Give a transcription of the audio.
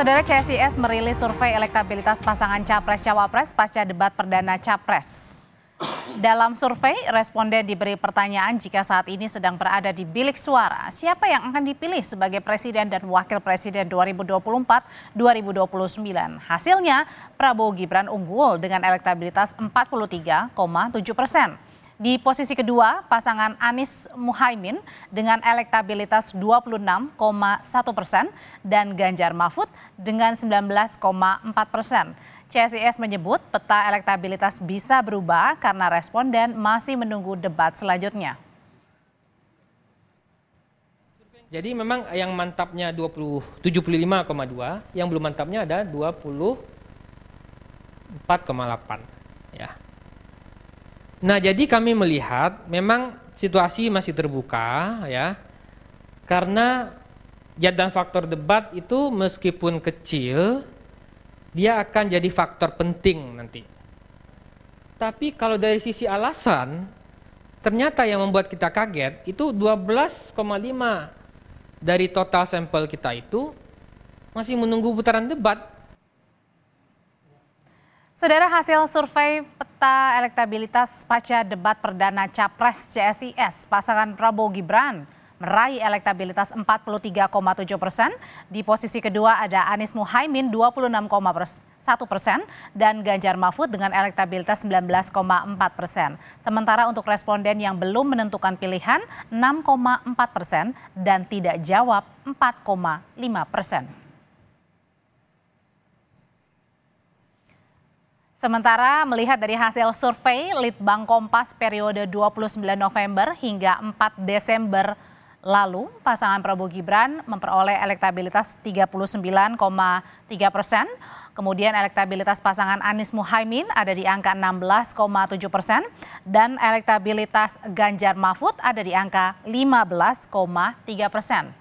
Saudara CSIS merilis survei elektabilitas pasangan Capres-Cawapres pasca debat Perdana Capres. Dalam survei, responden diberi pertanyaan jika saat ini sedang berada di bilik suara, siapa yang akan dipilih sebagai Presiden dan Wakil Presiden 2024-2029. Hasilnya, Prabowo Gibran unggul dengan elektabilitas 43,7 persen. Di posisi kedua, pasangan Anies Muhaimin dengan elektabilitas 26,1 persen dan Ganjar Mahfud dengan 19,4 persen. CSIS menyebut peta elektabilitas bisa berubah karena responden masih menunggu debat selanjutnya. Jadi memang yang mantapnya koma 75,2, yang belum mantapnya ada 24,8 ya. Nah, jadi kami melihat memang situasi masih terbuka ya. Karena jadwal faktor debat itu meskipun kecil dia akan jadi faktor penting nanti. Tapi kalau dari sisi alasan ternyata yang membuat kita kaget itu 12,5 dari total sampel kita itu masih menunggu putaran debat. Saudara hasil survei peta elektabilitas pasca debat perdana Capres CSIS pasangan Prabowo Gibran meraih elektabilitas 43,7 persen. Di posisi kedua ada Anies Muhaimin 26,1 persen dan Ganjar Mahfud dengan elektabilitas 19,4 persen. Sementara untuk responden yang belum menentukan pilihan 6,4 persen dan tidak jawab 4,5 persen. Sementara melihat dari hasil survei Litbang Kompas periode 29 November hingga 4 Desember lalu, pasangan Prabowo Gibran memperoleh elektabilitas 39,3 persen. Kemudian elektabilitas pasangan Anies Muhaimin ada di angka 16,7 persen. Dan elektabilitas Ganjar Mahfud ada di angka 15,3 persen.